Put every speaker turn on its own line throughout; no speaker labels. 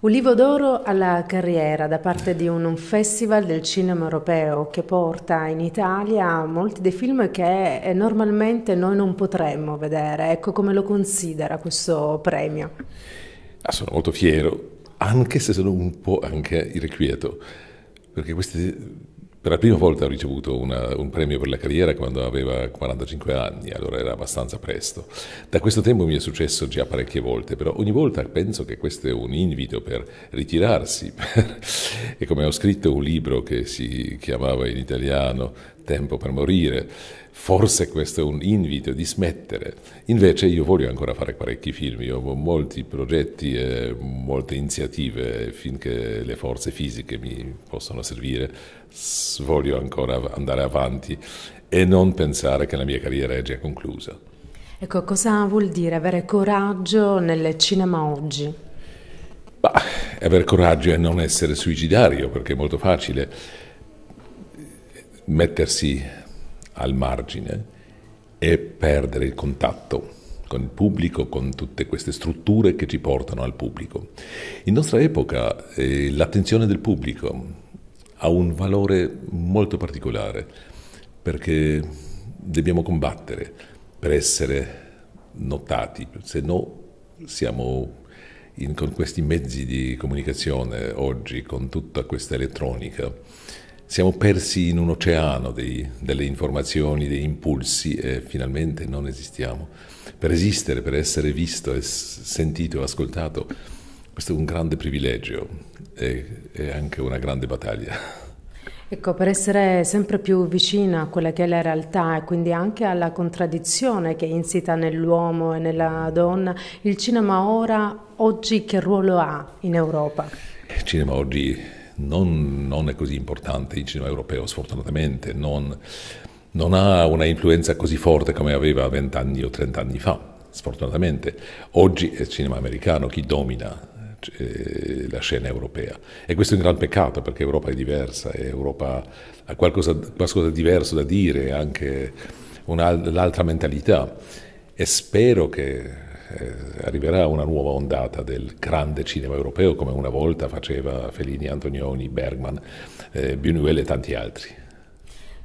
Ulivo d'oro alla carriera da parte di un festival del cinema europeo che porta in Italia molti dei film che eh, normalmente noi non potremmo vedere. Ecco come lo considera questo premio.
Ah, sono molto fiero, anche se sono un po' anche irrequieto, perché questi per la prima volta ho ricevuto una, un premio per la carriera quando aveva 45 anni, allora era abbastanza presto. Da questo tempo mi è successo già parecchie volte, però ogni volta penso che questo è un invito per ritirarsi. e come ho scritto un libro che si chiamava in italiano tempo per morire, forse questo è un invito di smettere. Invece io voglio ancora fare parecchi film, io ho molti progetti e molte iniziative finché le forze fisiche mi possono servire, voglio ancora andare avanti e non pensare che la mia carriera è già conclusa.
Ecco, cosa vuol dire avere coraggio nel cinema oggi?
Bah, avere coraggio e non essere suicidario, perché è molto facile mettersi al margine e perdere il contatto con il pubblico, con tutte queste strutture che ci portano al pubblico. In nostra epoca eh, l'attenzione del pubblico ha un valore molto particolare perché dobbiamo combattere per essere notati, se no siamo in, con questi mezzi di comunicazione oggi, con tutta questa elettronica siamo persi in un oceano dei, delle informazioni, dei impulsi e finalmente non esistiamo. Per esistere, per essere visto, sentito, ascoltato, questo è un grande privilegio e, e anche una grande battaglia.
Ecco, per essere sempre più vicina a quella che è la realtà e quindi anche alla contraddizione che insita nell'uomo e nella donna, il cinema ora, oggi che ruolo ha in Europa?
Il cinema oggi non, non è così importante il cinema europeo, sfortunatamente, non, non ha una influenza così forte come aveva vent'anni o trent'anni fa, sfortunatamente. Oggi è il cinema americano chi domina eh, la scena europea e questo è un gran peccato perché Europa è diversa, Europa ha qualcosa, qualcosa di diverso da dire, anche un'altra mentalità e spero che eh, arriverà una nuova ondata del grande cinema europeo come una volta faceva Fellini, Antonioni, Bergman, eh, Buñuel e tanti altri.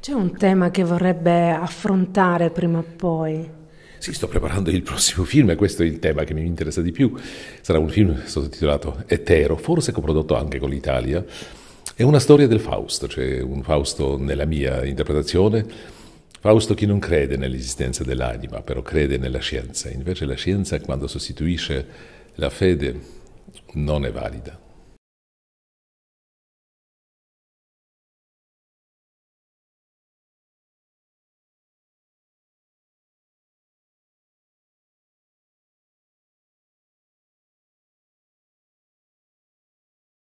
C'è un tema che vorrebbe affrontare prima o poi?
Sì, sto preparando il prossimo film e questo è il tema che mi interessa di più. Sarà un film sottotitolato Etero, forse coprodotto anche con l'Italia. È una storia del Fausto, cioè un Fausto nella mia interpretazione Fausto chi non crede nell'esistenza dell'anima, però crede nella scienza. Invece la scienza, quando sostituisce la fede, non è valida.